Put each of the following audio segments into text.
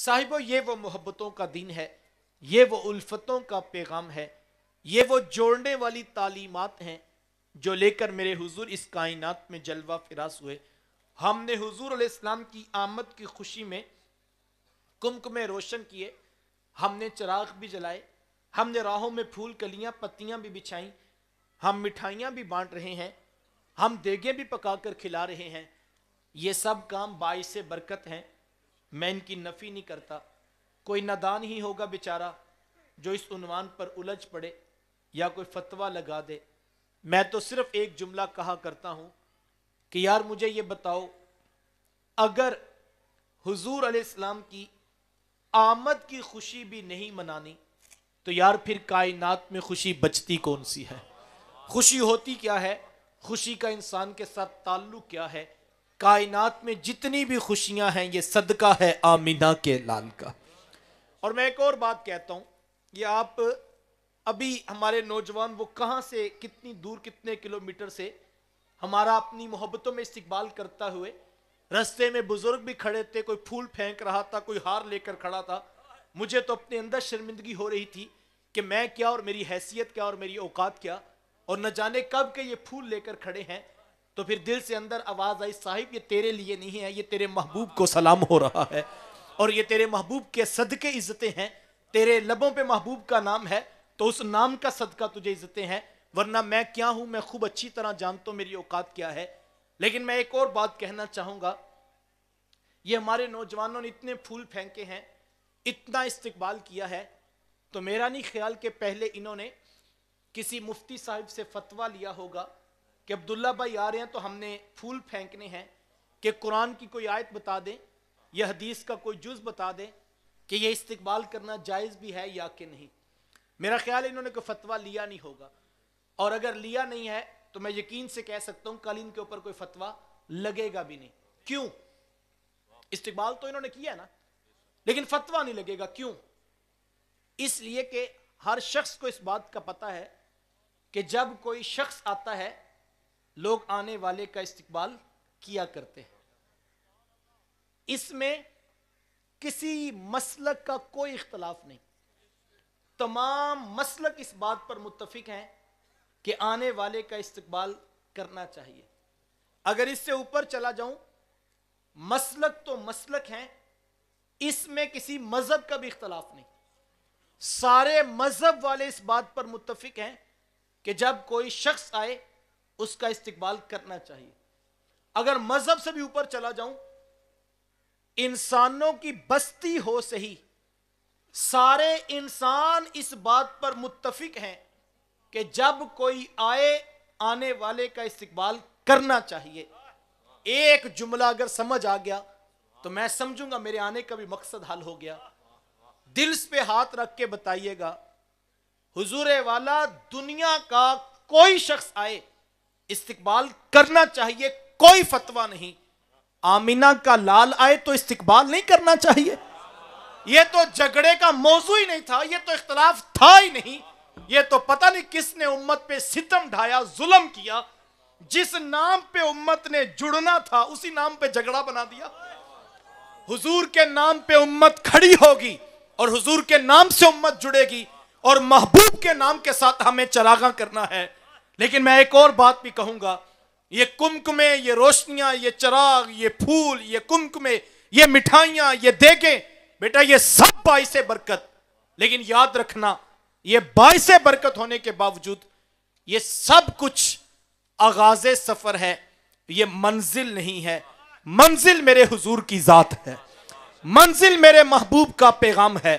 साहिबो ये वो मोहब्बतों का दिन है ये वो उल्फतों का पैगाम है ये वो जोड़ने वाली तालीमत हैं जो लेकर मेरे हुजूर इस कायनात में जलवा फिरास हुए हमने हुजूर इस्लाम की आमद की खुशी में कुमकुम रोशन किए हमने चिराग भी जलाए हमने राहों में फूल कलियां पत्तियां भी बिछाई हम मिठाइयां भी बांट रहे हैं हम देगे भी पकाकर खिला रहे हैं ये सब काम बाई से बरकत हैं मैं इनकी नफ़ी नहीं करता कोई नादान ही होगा बेचारा जो इस उनवान पर उलझ पड़े या कोई फतवा लगा दे मैं तो सिर्फ एक जुमला कहा करता हूँ कि यार मुझे ये बताओ अगर हुजूर अलैहिस्सलाम की आमद की खुशी भी नहीं मनानी तो यार फिर कायनात में खुशी बचती कौन सी है खुशी होती क्या है खुशी का इंसान के साथ ताल्लुक क्या है कायनात में जितनी भी खुशियां हैं ये सदका है आमिना के लाल का और मैं एक और बात कहता हूँ ये आप अभी हमारे नौजवान वो कहाँ से कितनी दूर कितने किलोमीटर से हमारा अपनी मोहब्बतों में इस्तकबाल करता हुए रस्ते में बुजुर्ग भी खड़े थे कोई फूल फेंक रहा था कोई हार लेकर खड़ा था मुझे तो अपने अंदर शर्मिंदगी हो रही थी कि मैं क्या और मेरी हैसियत क्या और मेरी औकात क्या और न जाने कब के ये फूल लेकर खड़े हैं तो फिर दिल से अंदर आवाज आई साहिब ये तेरे लिए नहीं है ये तेरे महबूब को सलाम हो रहा है और ये तेरे महबूब के सदके इज्जतें हैं तेरे लबों पे महबूब का नाम है तो उस नाम का सदका तुझे इज्जतें हैं वरना मैं क्या हूं मैं खूब अच्छी तरह जानता हूं मेरी औकात क्या है लेकिन मैं एक और बात कहना चाहूंगा ये हमारे नौजवानों ने इतने फूल फेंके हैं इतना इस्तकबाल किया है तो मेरा नहीं ख्याल कि पहले इन्होंने किसी मुफ्ती साहिब से फतवा लिया होगा कि अब्दुल्ला भाई आ रहे हैं तो हमने फूल फेंकने हैं कि कुरान की कोई आयत बता दें या हदीस का कोई जुज़ बता दें कि यह इस्तबाल करना जायज़ भी है या कि नहीं मेरा ख्याल इन्होंने कोई फतवा लिया नहीं होगा और अगर लिया नहीं है तो मैं यकीन से कह सकता हूँ कल इनके ऊपर कोई फतवा लगेगा भी नहीं क्यों इस्तेबाल तो इन्होंने किया ना लेकिन फतवा नहीं लगेगा क्यों इसलिए कि हर शख्स को इस बात का पता है कि जब कोई शख्स आता है लोग आने वाले का इस्तकबाल किया करते हैं इसमें किसी मसलक का कोई इख्तलाफ नहीं तमाम मसलक इस बात पर मुतफिक हैं कि आने वाले का इस्तकबाल करना चाहिए अगर इससे ऊपर चला जाऊं मसलक तो मसलक हैं इसमें किसी मजहब का भी इख्तलाफ नहीं सारे मजहब वाले इस बात पर मुतफिक हैं कि जब कोई शख्स आए उसका इस्तेबाल करना चाहिए अगर मजहब से भी ऊपर चला जाऊं इंसानों की बस्ती हो सही सारे इंसान इस बात पर मुत्तफिक हैं कि जब कोई आए आने वाले का इस्तेबाल करना चाहिए एक जुमला अगर समझ आ गया तो मैं समझूंगा मेरे आने का भी मकसद हल हो गया दिल पे हाथ रख के बताइएगा हुजूरे वाला दुनिया का कोई शख्स आए इस्तकबाल करना चाहिए कोई फतवा नहीं आमिना का लाल आए तो इस्तकबाल नहीं करना चाहिए यह तो झगड़े का मौजू ही नहीं था यह तो इख्तलाफ था ही नहीं यह तो पता नहीं किसने उम्मत पे सितम ढाया जुलम किया जिस नाम पे उम्मत ने जुड़ना था उसी नाम पे झगड़ा बना दिया हुजूर के नाम पे उम्मत खड़ी होगी और हुजूर के नाम से उम्मत जुड़ेगी और महबूब के नाम के साथ हमें चरागा करना है लेकिन मैं एक और बात भी कहूंगा ये कुमक में ये रोशनियां ये चराग ये फूल ये कुमक में ये मिठाइयां ये देखें बेटा ये सब बाईस बरकत लेकिन याद रखना ये बाईस बरकत होने के बावजूद ये सब कुछ आगाज सफर है ये मंजिल नहीं है मंजिल मेरे हुजूर की जात है मंजिल मेरे महबूब का पैगाम है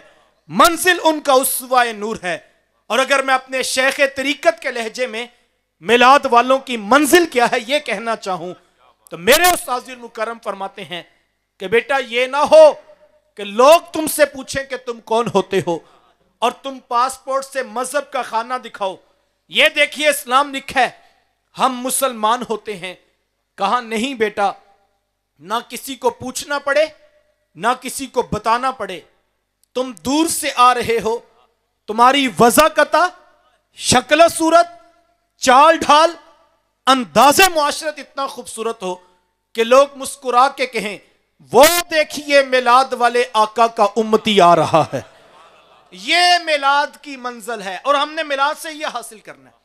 मंजिल उनका उसवा नूर है और अगर मैं अपने शेख तरीकत के लहजे में मिलाद वालों की मंजिल क्या है यह कहना चाहूं तो मेरे उस्ताजिर फरमाते हैं कि बेटा ये ना हो कि लोग तुमसे पूछें कि तुम कौन होते हो और तुम पासपोर्ट से मजहब का खाना दिखाओ ये देखिए इस्लाम लिखा है हम मुसलमान होते हैं कहा नहीं बेटा ना किसी को पूछना पड़े ना किसी को बताना पड़े तुम दूर से आ रहे हो तुम्हारी वजाकता शक्ल सूरत चाल ढाल अंदाजे मुआशरत इतना खूबसूरत हो कि लोग मुस्कुरा के कहें वो देखिए मिलाद वाले आका का उम्मती आ रहा है ये मिलाद की मंजिल है और हमने मिलाद से यह हासिल करना है